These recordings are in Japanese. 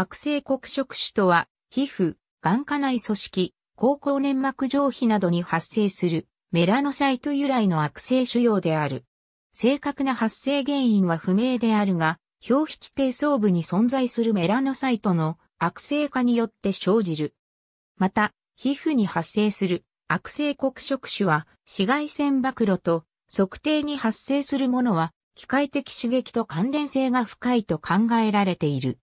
悪性黒色腫とは、皮膚、眼下内組織、高校粘膜上皮などに発生するメラノサイト由来の悪性腫瘍である。正確な発生原因は不明であるが、表皮基底層部に存在するメラノサイトの悪性化によって生じる。また、皮膚に発生する悪性黒色腫は紫外線暴露と測定に発生するものは機械的刺激と関連性が深いと考えられている。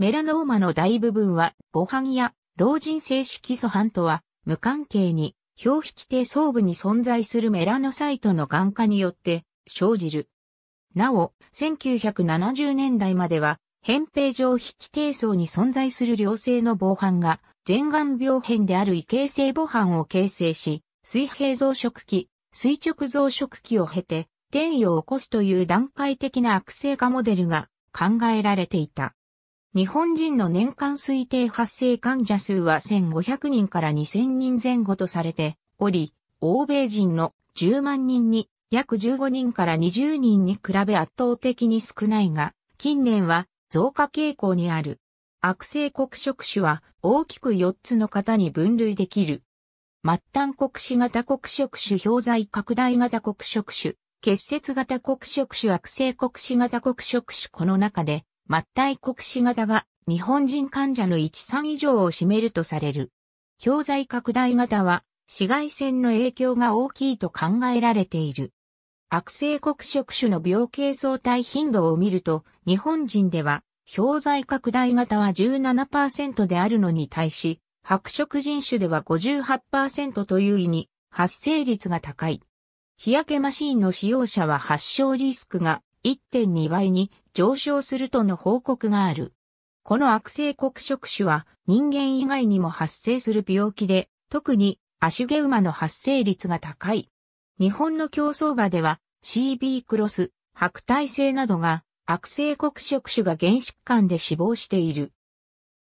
メラノーマの大部分は母斑や老人性色素斑とは無関係に表皮規定層部に存在するメラノサイトの眼化によって生じる。なお、1970年代までは、扁平上皮基定層に存在する良性の防犯が、全眼病変である異形成母犯を形成し、水平増殖期、垂直増殖期を経て、転移を起こすという段階的な悪性化モデルが考えられていた。日本人の年間推定発生患者数は1500人から2000人前後とされており、欧米人の10万人に約15人から20人に比べ圧倒的に少ないが、近年は増加傾向にある。悪性黒色種は大きく4つの型に分類できる。末端黒死型黒色種表材拡大型黒色種、結節型黒色種悪性黒死型黒色種この中で末代国士型が日本人患者の13以上を占めるとされる。教材拡大型は紫外線の影響が大きいと考えられている。悪性黒色種の病形相対頻度を見ると、日本人では、教材拡大型は17%であるのに対し、白色人種では58%という意に、発生率が高い。日焼けマシーンの使用者は発症リスクが1.2倍に上昇するとの報告がある。この悪性黒色種は人間以外にも発生する病気で、特にアシュゲウマの発生率が高い。日本の競争馬では CB クロス、白体性などが悪性黒色種が原疾患で死亡している。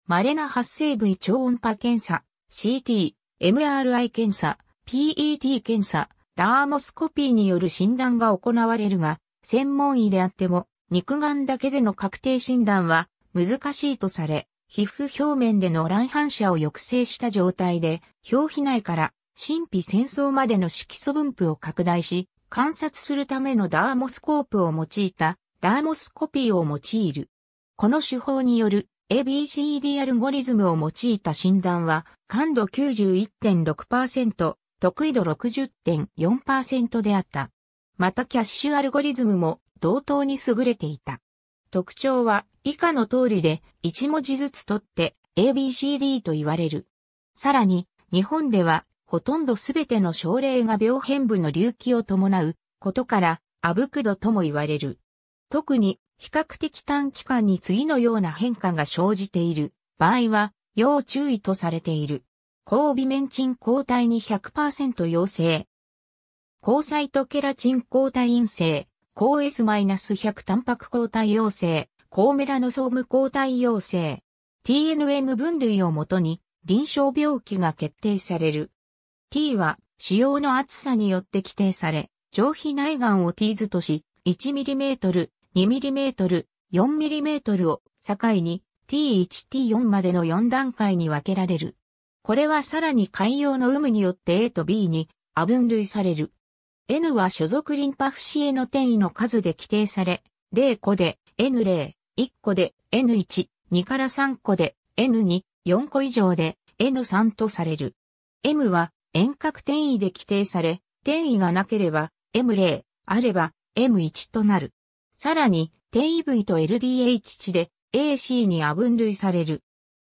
稀な発生部位超音波検査、CT、MRI 検査、PET 検査、ダーモスコピーによる診断が行われるが、専門医であっても、肉眼だけでの確定診断は難しいとされ、皮膚表面での乱反射を抑制した状態で、表皮内から神秘戦争までの色素分布を拡大し、観察するためのダーモスコープを用いたダーモスコピーを用いる。この手法による ABCD アルゴリズムを用いた診断は感度91.6%、得意度60.4%であった。またキャッシュアルゴリズムも同等に優れていた。特徴は以下の通りで1文字ずつ取って ABCD と言われる。さらに日本ではほとんどすべての症例が病変部の隆起を伴うことからアブクドとも言われる。特に比較的短期間に次のような変化が生じている場合は要注意とされている。抗ビメンチン抗体に100%陽性、抗サイトケラチン抗体陰性、抗 S-100 タンパク抗体陽性、抗メラノソーム抗体陽性、TNM 分類をもとに臨床病気が決定される。T は腫瘍の厚さによって規定され、上皮内眼を T 図とし、1mm、2mm、4mm を境に T1T4 までの4段階に分けられる。これはさらに海洋の有無によって A と B にあ分類される。N は所属リンパ節への転移の数で規定され、0個で N0、1個で N1、2から3個で N2、4個以上で N3 とされる。M は遠隔転移で規定され、転移がなければ M0、あれば M1 となる。さらに、転移部位と LDH 値で AC に亜分類される。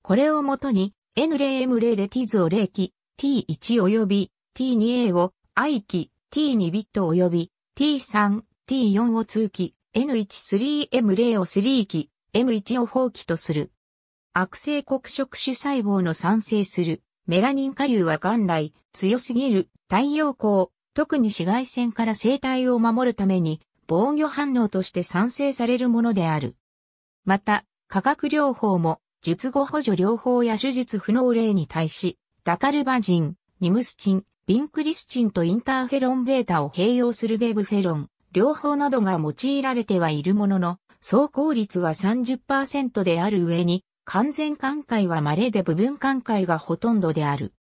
これをもとに N0M0 で T 図を0期、T1 及び T2A を I 期、T2 ビット及び T3、T4 を通期、N1、3M0 を3期、M1 を放棄とする。悪性黒色種細胞の産生するメラニン下流は元来強すぎる太陽光、特に紫外線から生態を守るために防御反応として産生されるものである。また、化学療法も術後補助療法や手術不能例に対し、ダカルバジン、ニムスチン、ビンクリスチンとインターフェロンベータを併用するデブフェロン、両方などが用いられてはいるものの、走行率は30%である上に、完全寛解は稀で部分寛解がほとんどである。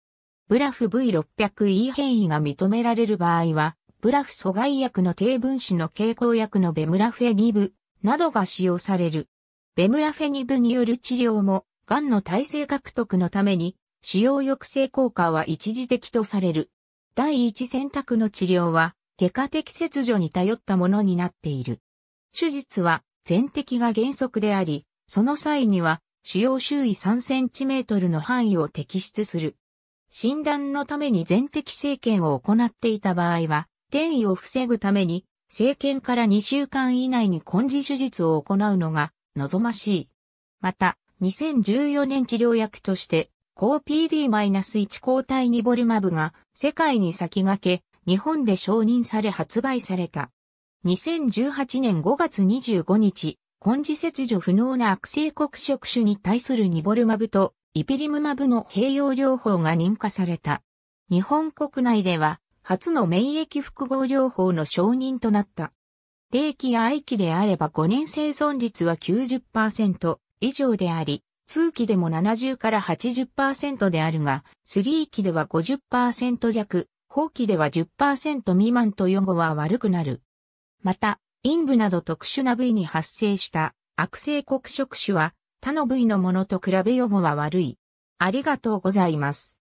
ブラフ V600E 変異が認められる場合は、ブラフ阻害薬の低分子の蛍光薬のベムラフェニブなどが使用される。ベムラフェニブによる治療も、癌の耐性獲得のために、使用抑制効果は一時的とされる。第一選択の治療は、外科的切除に頼ったものになっている。手術は、全摘が原則であり、その際には、主要周囲3センチメートルの範囲を摘出する。診断のために全摘生検を行っていた場合は、転移を防ぐために、生検から2週間以内に根治手術を行うのが望ましい。また、2014年治療薬として高 PD-1 抗体ニボルマブが世界に先駆け、日本で承認され発売された。2018年5月25日、根治切除不能な悪性黒色種に対するニボルマブとイピリムマブの併用療法が認可された。日本国内では初の免疫複合療法の承認となった。冷期や愛期であれば5年生存率は90%以上であり、通期でも70から80%であるが、3期では50%弱、後期では10%未満と予後は悪くなる。また、陰部など特殊な部位に発生した悪性黒色腫は他の部位のものと比べ予後は悪い。ありがとうございます。